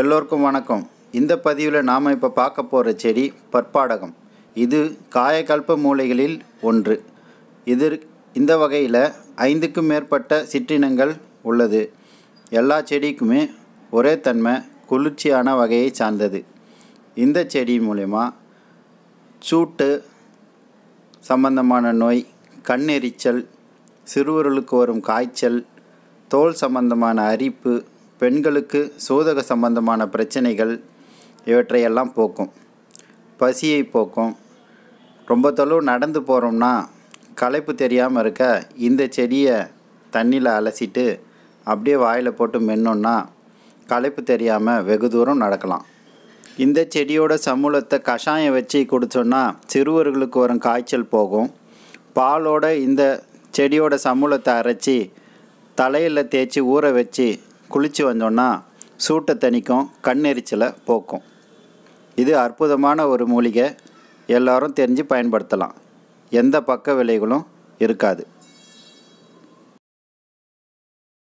எல்லோருக்கும் வணக்கம் இந்த பதிவில் நாம் இப்போ பார்க்க போகிற செடி பற்பாடகம் இது காயக்கல்ப மூலைகளில் ஒன்று இது இந்த வகையில் ஐந்துக்கும் மேற்பட்ட சிற்றினங்கள் உள்ளது எல்லா செடிக்குமே ஒரே தன்மை குளிர்ச்சியான வகையை சார்ந்தது இந்த செடி மூலயமா சூட்டு சம்பந்தமான நோய் கண்ணெரிச்சல் சிறுவர்களுக்கு வரும் காய்ச்சல் தோல் சம்பந்தமான அரிப்பு பெண்களுக்கு சோதக சம்பந்தமான பிரச்சனைகள் இவற்றையெல்லாம் போக்கும் பசியை போக்கும் ரொம்ப தொழுவு நடந்து போகிறோம்னா களைப்பு தெரியாமல் இருக்க இந்த செடியை தண்ணியில் அலசிட்டு அப்படியே வாயில் போட்டு மென்னோன்னா களைப்பு தெரியாமல் வெகு தூரம் நடக்கலாம் இந்த செடியோட சமூலத்தை கஷாயம் வச்சு குடித்தோன்னா சிறுவர்களுக்கு வரும் காய்ச்சல் போகும் பாலோட இந்த செடியோட சமூலத்தை அரைச்சி தலையில் தேய்ச்சி ஊற வச்சு குளித்து வந்தோன்னா சூட்டை தணிக்கும் கண்ணெரிச்சலை போக்கும் இது அற்புதமான ஒரு மூலிகை எல்லோரும் தெரிஞ்சு பயன்படுத்தலாம் எந்த பக்க விலைகளும் இருக்காது